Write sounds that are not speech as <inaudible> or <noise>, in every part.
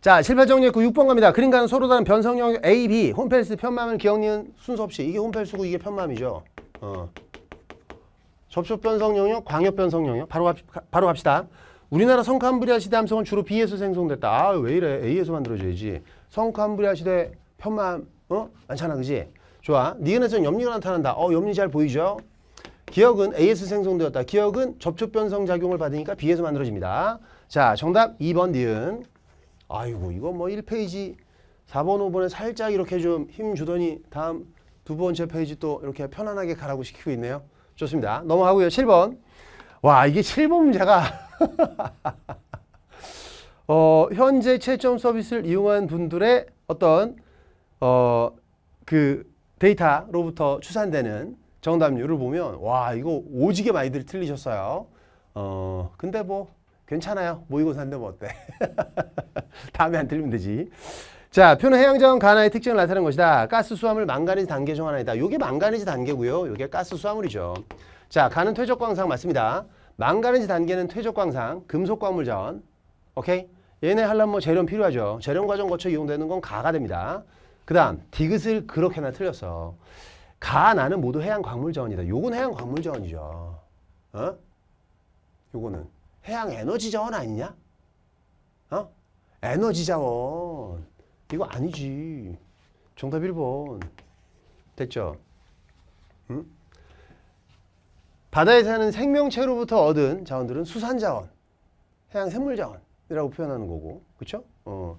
자, 실패정리했고 6번 갑니다. 그림과는 서로 다른 변성형 A, B, 홈페스 편마음은 기억니는 순서 없이 이게 홈페스고 이게 편마음이죠. 어. 접촉 변성 영역, 광역 변성 영역. 바로, 갑, 바로 갑시다. 우리나라 성캄브리아 시대 함성은 주로 B에서 생성됐다. 아, 왜 이래? A에서 만들어져야지. 성캄브리아 시대 편마음, 어? 많잖아, 그지? 좋아. 니은에서는 염리가 나타난다. 어, 염리 잘 보이죠? 기억은 A에서 생성되었다. 기억은 접촉 변성 작용을 받으니까 B에서 만들어집니다. 자, 정답 2번 니은. 아이고 이거 뭐 1페이지 4번 5번에 살짝 이렇게 좀 힘 주더니 다음 두 번째 페이지 또 이렇게 편안하게 가라고 시키고 있네요. 좋습니다. 넘어가고요. 7번. 와 이게 7번 문제가 <laughs> 어, 현재 채점 서비스를 이용한 분들의 어떤 어, 그 데이터로부터 추산되는 정답률을 보면 와 이거 오지게 많이들 틀리셨어요. 어 근데 뭐 괜찮아요. 모의고사인데 뭐 어때? <laughs> 다음에 안 틀리면 되지. 자, 표는 해양자원 간의 특징을 나타낸 것이다. 가스 수화물 망가니즈 단계 중 하나이다. 요게 망가니즈 단계고요. 요게 가스 수화물이죠. 자, 간은 퇴적 광상 맞습니다. 망가니즈 단계는 퇴적 광상, 금속 광물 자원. 오케이? 얘네 하려면 뭐 재련 필요하죠. 재련 과정 거쳐 이용되는 건 가가 됩니다. 그다음 디귿을 그렇게나 틀렸어. 가 나는 모두 해양 광물 자원이다. 요건 해양 광물 자원이죠. 어? 요거는 해양 에너지 자원 아니냐? 어? 에너지 자원. 이거 아니지. 정답 1번. 됐죠? 응? 바다에 사는 생명체로부터 얻은 자원들은 수산자원, 해양 생물자원이라고 표현하는 거고, 그쵸? 어.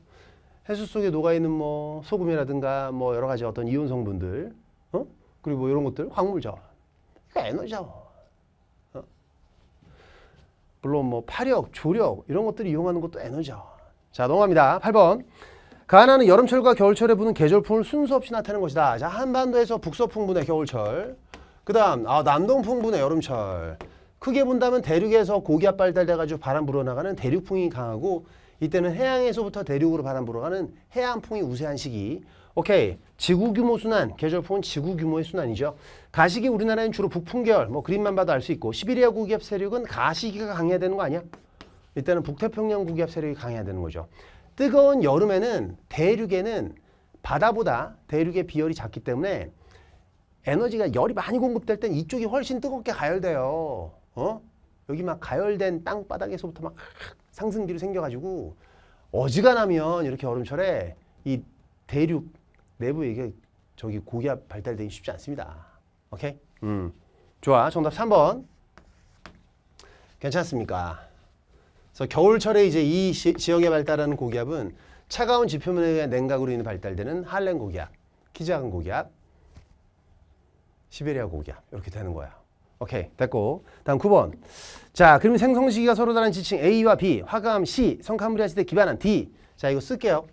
해수 속에 녹아있는 뭐 소금이라든가 뭐 여러 가지 어떤 이온 성분들, 어? 그리고 뭐 이런 것들, 광물자원, 그러니까 에너지자원. 물론 뭐 파력, 조력 이런 것들을 이용하는 것도 에너지죠. 자 넘어갑니다. 8번. 가나는 여름철과 겨울철에 부는 계절풍을 순수 없이 나타내는 것이다. 자 한반도에서 북서풍 분의 겨울철. 그 다음 아, 남동풍 분의 여름철. 크게 본다면 대륙에서 고기압 발달돼가지고 바람 불어나가는 대륙풍이 강하고 이때는 해양에서부터 대륙으로 바람 불어가는 해양풍이 우세한 시기. 오케이. 지구 규모 순환, 계절풍은 지구 규모의 순환이죠. 가시기 우리나라는 주로 북풍계열, 뭐 그림만 봐도 알 수 있고 시베리아 고기압 세력은 가시기가 강해야 되는 거 아니야? 이때는 북태평양 고기압 세력이 강해야 되는 거죠. 뜨거운 여름에는 대륙에는 바다보다 대륙의 비열이 작기 때문에 에너지가 열이 많이 공급될 땐 이쪽이 훨씬 뜨겁게 가열돼요. 어? 여기 막 가열된 땅바닥에서부터 막 상승기로 생겨가지고 어지간하면 이렇게 여름철에 이 대륙 내부 이게 저기 고기압 발달되기 쉽지 않습니다. 오케이? 음. 좋아. 정답 3번. 괜찮습니까? 그래서 겨울철에 이제 이 시, 지역에 발달하는 고기압은 차가운 지표면에 의한 냉각으로 인해 발달되는 한랭 고기압, 키자강 고기압, 시베리아 고기압 이렇게 되는 거야. 오케이 됐고 다음 9번 자 그럼 생성시기가 서로 다른 지칭 A와 B 화감 C 성카무리할 때 기반한 D 자 이거 쓸게요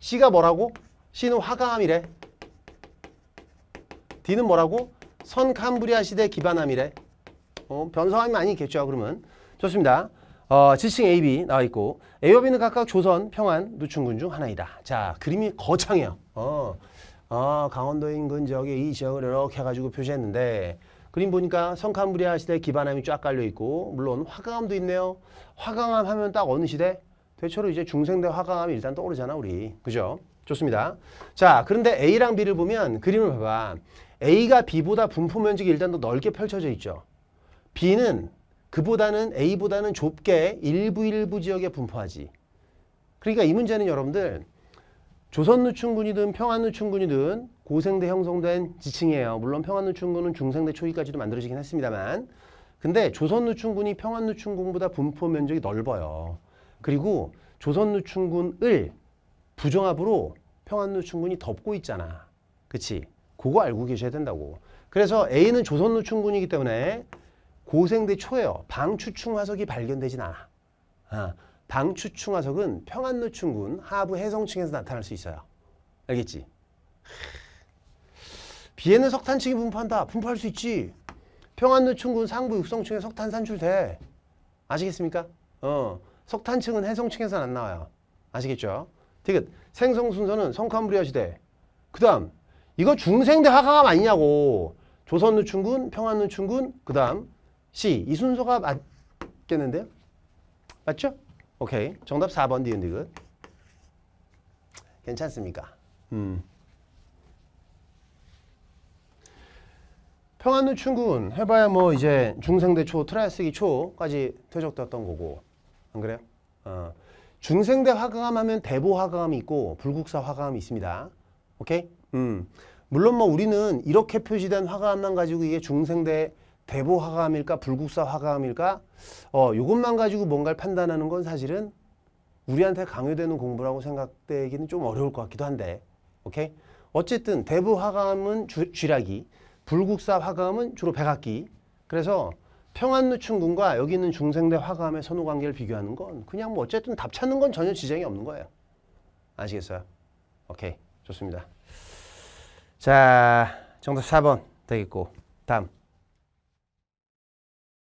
C가 뭐라고? C는 화감이래 D는 뭐라고? 선캄브리아 시대 기반함이래 어, 변성함이 많이 있겠죠 그러면 좋습니다 어, 지칭 AB 나와 있고 A와 B는 각각 조선, 평안, 누춘군 중 하나이다 자 그림이 거창해요 어. 아, 어, 강원도 인근 지역에 이 지역을 이렇게 해가지고 표시했는데 그림 보니까 성칸무리아 시대 기반함이 쫙 깔려 있고 물론 화강암도 있네요. 화강암 하면 딱 어느 시대? 대체로 이제 중생대 화강암이 일단 떠오르잖아 우리. 그죠? 좋습니다. 자 그런데 A랑 B를 보면 그림을 봐봐. A가 B보다 분포 면적이 일단 더 넓게 펼쳐져 있죠. B는 그보다는 A보다는 좁게 일부 일부 지역에 분포하지. 그러니까 이 문제는 여러분들 조선누충군이든평안누충군이든 고생대 형성된 지층이에요. 물론 평안누충군은 중생대 초기까지도 만들어지긴 했습니다만 근데 조선누충군이평안누충군보다 분포 면적이 넓어요. 그리고 조선누충군을 부정합으로 평안누충군이 덮고 있잖아. 그치? 그거 알고 계셔야 된다고. 그래서 A는 조선누충군이기 때문에 고생대 초에요 방추충 화석이 발견되진 않아. 아, 방추충화석은 평안노충군 하부 해성층에서 나타날 수 있어요. 알겠지? 비에는 석탄 층이 분포한다. 분포할 수 있지. 평안노충군 상부 육성층에 석탄 산출돼. 아시겠습니까? 어, 석탄층은 해성층에서는 안 나와요. 아시겠죠? 되게 생성 순서는 성캄브리아 시대. 그 다음 이거 중생대 화가가 맞냐고. 조선노충군, 평안노충군, 그 다음 시 이 순서가 맞겠는데요? 맞죠? 오케이. 정답 4번 니은 니은. 괜찮습니까? 음. 평안루 춘군 해봐야 뭐 이제 중생대 초, 트라이스기 초까지 퇴적되던 거고 안 그래요? 어. 중생대 화강암 하면 대보 화강암이 있고 불국사 화강암이 있습니다. 오케이? 음. 물론 뭐 우리는 이렇게 표시된 화강암만 가지고 이게 중생대 대보 화감일까 불국사 화감일까 어, 이것만 가지고 뭔가를 판단하는 건 사실은 우리한테 강요되는 공부라고 생각되기는 좀 어려울 것 같기도 한데 오케이 어쨌든 대부 화감은 쥐라기 불국사 화감은 주로 백악기 그래서 평안누충군과 여기 있는 중생대 화감의 선후관계를 비교하는 건 그냥 뭐 어쨌든 답 찾는 건 전혀 지장이 없는 거예요 아시겠어요? 오케이 좋습니다 자 정답 4번 되겠고 다음